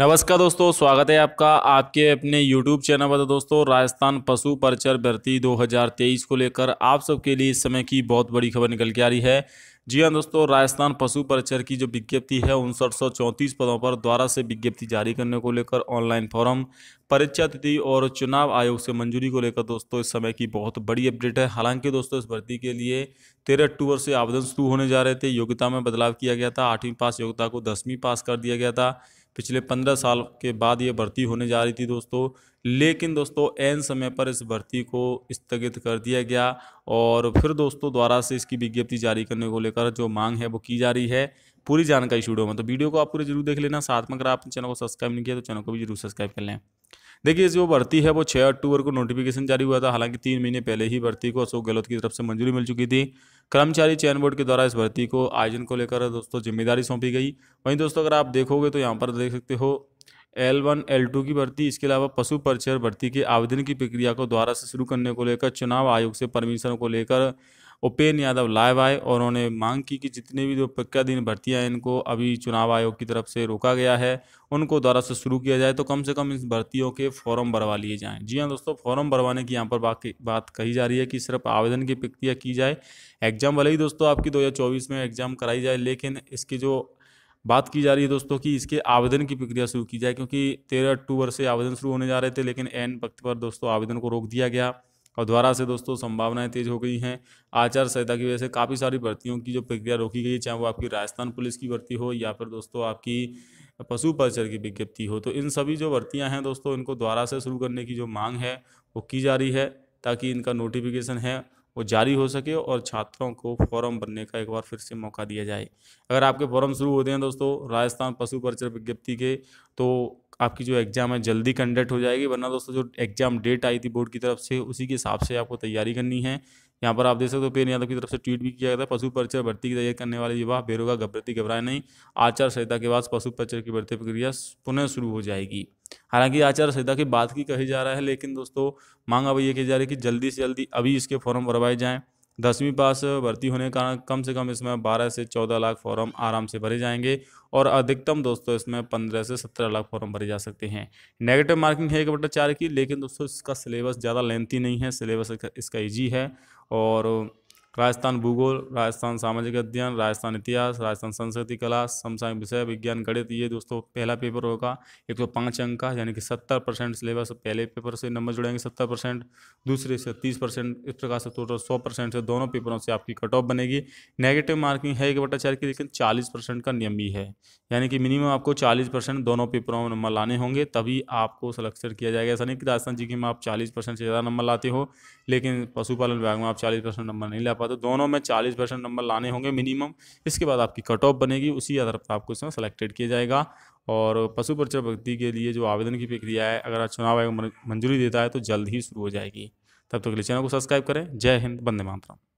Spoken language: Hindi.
नमस्कार दोस्तों स्वागत है आपका आपके अपने YouTube चैनल पर तो दोस्तों राजस्थान पशु परिचर भर्ती 2023 को लेकर आप सबके लिए इस समय की बहुत बड़ी खबर निकल के आ रही है जी हाँ दोस्तों राजस्थान पशु परिचर की जो विज्ञप्ति है उनसठ सौ चौंतीस पदों पर द्वारा से विज्ञप्ति जारी करने को लेकर ऑनलाइन फॉर्म परीक्षा तिथि और चुनाव आयोग से मंजूरी को लेकर दोस्तों इस समय की बहुत बड़ी अपडेट है हालांकि दोस्तों इस भर्ती के लिए तेरह अक्टूबर से आवेदन शुरू होने जा रहे थे योग्यता में बदलाव किया गया था आठवीं पास योग्यता को दसवीं पास कर दिया गया था पिछले पंद्रह साल के बाद ये भर्ती होने जा रही थी दोस्तों लेकिन दोस्तों एन समय पर इस भर्ती को स्थगित कर दिया गया और फिर दोस्तों द्वारा से इसकी विज्ञप्ति जारी करने को लेकर जो मांग है वो की जा रही है पूरी जानकारी स्टूडियो में तो वीडियो को आप पूरे जरूर देख लेना साथ में अगर आपने चैनल को सब्सक्राइब नहीं किया तो चैनल को भी जरूर सब्सक्राइब कर लें देखिए जो भर्ती है वो छः अक्टूबर को नोटिफिकेशन जारी हुआ था हालांकि तीन महीने पहले ही भर्ती को अशोक गहलोत की तरफ से मंजूरी मिल चुकी थी कर्मचारी चयन बोर्ड के द्वारा इस भर्ती को आयोजन को लेकर दोस्तों जिम्मेदारी सौंपी गई वहीं दोस्तों अगर आप देखोगे तो यहाँ पर देख सकते हो एल वन एल टू की भर्ती इसके अलावा पशु परिचय भर्ती के आवेदन की प्रक्रिया को द्वारा से शुरू करने को लेकर चुनाव आयोग से परमिशन को लेकर उपेन यादव लाइव आए और उन्होंने मांग की कि जितने भी जो प्रक्रियाधीन भर्तियाँ हैं इनको अभी चुनाव आयोग की तरफ से रोका गया है उनको द्वारा से शुरू किया जाए तो कम से कम इस भर्तियों के फॉर्म भरवा लिए जाएँ जी हाँ दोस्तों फॉर्म भरवाने की यहाँ पर बात कही जा रही है कि सिर्फ आवेदन की प्रक्रिया की जाए एग्जाम भले ही दोस्तों आपकी दो में एग्जाम कराई जाए लेकिन इसकी जो बात की जा रही है दोस्तों कि इसके आवेदन की प्रक्रिया शुरू की जाए क्योंकि तेरह अक्टूबर से आवेदन शुरू होने जा रहे थे लेकिन एन वक्त पर दोस्तों आवेदन को रोक दिया गया और द्वारा से दोस्तों संभावनाएं तेज हो गई हैं आचार संहिता की वजह से काफ़ी सारी भर्तियों की जो प्रक्रिया रोकी गई चाहे वो आपकी राजस्थान पुलिस की भर्ती हो या फिर दोस्तों आपकी पशु परिचर की विज्ञप्ति हो तो इन सभी जो भर्तियाँ हैं दोस्तों इनको द्वारा से शुरू करने की जो मांग है वो की जा रही है ताकि इनका नोटिफिकेशन है वो जारी हो सके और छात्रों को फॉर्म भरने का एक बार फिर से मौका दिया जाए अगर आपके फॉर्म शुरू होते हैं दोस्तों राजस्थान पशु परिचर विज्ञप्ति के तो आपकी जो एग्ज़ाम है जल्दी कंडक्ट हो जाएगी वरना दोस्तों जो एग्ज़ाम डेट आई थी बोर्ड की तरफ से उसी के हिसाब से आपको तैयारी करनी है यहाँ पर आप देख सकते हो पेन यादव की तरफ से ट्वीट भी किया गया था पशु परिचय भर्ती की तैयारी करने वाले युवा बेरोगा घबरती घबराए नहीं आचार संहिता के बाद पशु परिचय की भर्ती प्रक्रिया पुनः शुरू हो जाएगी हालांकि आचार संहिता की बात की कही जा रहा है लेकिन दोस्तों मांग अब ये कही जा रही है कि जल्दी से जल्दी अभी इसके फॉर्म भरवाए जाएँ दसवीं पास भर्ती होने के कारण कम से कम इसमें 12 से 14 लाख फॉर्म आराम से भरे जाएंगे और अधिकतम दोस्तों इसमें 15 से 17 लाख फॉर्म भरे जा सकते हैं नेगेटिव मार्किंग है एक बटा चार की लेकिन दोस्तों इसका सिलेबस ज़्यादा लेंथी नहीं है सिलेबस इसका ईजी है और राजस्थान भूगोल राजस्थान सामाजिक अध्ययन राजस्थान इतिहास राजस्थान संस्कृति कला समसामयिक विषय विज्ञान गणित ये दोस्तों पहला पेपर होगा एक सौ पाँच अंक का यानी कि सत्तर परसेंट सिलेबस पहले पेपर से नंबर जुड़ेंगे सत्तर परसेंट दूसरे से तीस परसेंट इस प्रकार से टोटल सौ परसेंट से दोनों पेपरों से आपकी कट ऑफ बनेगी नेगेटिव मार्किंग है कि भट्टाचार्य की लेकिन चालीस परसेंट का नियम भी है यानी कि मिनिमम आपको चालीस परसेंट दोनों पेपरों में नंबर लाने होंगे तभी आपको सिलेक्शन किया जाएगा ऐसा नहीं कि राजस्थान जी में आप चालीस परसेंट से ज़्यादा नंबर लाते हो लेकिन पशुपालन विभाग में आप चालीस परसेंट नंबर नहीं ला पाते पाते तो दोनों में चालीस परसेंट नंबर लाने होंगे मिनिमम इसके बाद आपकी कट ऑफ बनेगी उसी आधार पर आपको इसमें सेलेक्टेड किया जाएगा और पशु परिचय भक्ति के लिए जो आवेदन की प्रक्रिया है अगर चुनाव आयोग मंजूरी देता है तो जल्द ही शुरू हो जाएगी तब तक तो के लिए चैनल को सब्सक्राइब करें जय हिंद बंदे मातरम